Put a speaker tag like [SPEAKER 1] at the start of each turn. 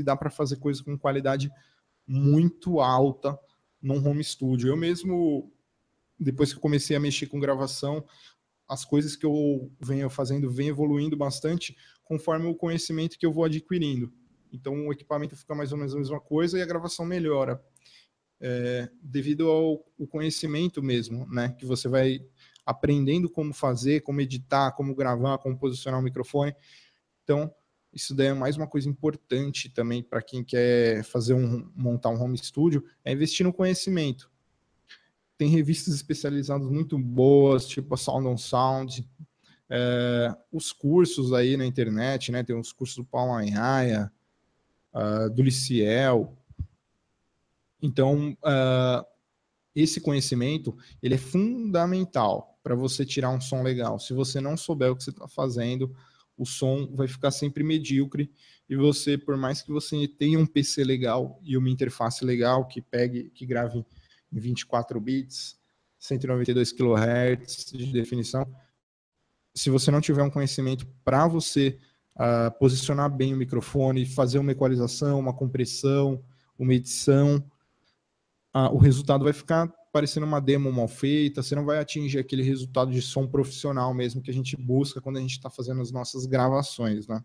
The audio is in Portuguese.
[SPEAKER 1] e dá para fazer coisa com qualidade muito alta num home studio. Eu mesmo, depois que comecei a mexer com gravação, as coisas que eu venho fazendo vem evoluindo bastante conforme o conhecimento que eu vou adquirindo. Então o equipamento fica mais ou menos a mesma coisa e a gravação melhora. É, devido ao, ao conhecimento mesmo, né? Que você vai aprendendo como fazer, como editar, como gravar, como posicionar o microfone. Então, isso daí é mais uma coisa importante também para quem quer fazer um montar um home studio, é investir no conhecimento. Tem revistas especializadas muito boas, tipo a Sound on Sound, é, os cursos aí na internet, né? Tem os cursos do Paulo Anhaia, uh, do Liciel. Então, uh, esse conhecimento ele é fundamental para você tirar um som legal. Se você não souber o que você está fazendo, o som vai ficar sempre medíocre e você, por mais que você tenha um PC legal e uma interface legal que pegue, que grave em 24 bits, 192 kHz de definição, se você não tiver um conhecimento para você uh, posicionar bem o microfone, fazer uma equalização, uma compressão, uma edição, uh, o resultado vai ficar parecendo uma demo mal feita, você não vai atingir aquele resultado de som profissional mesmo que a gente busca quando a gente está fazendo as nossas gravações, né?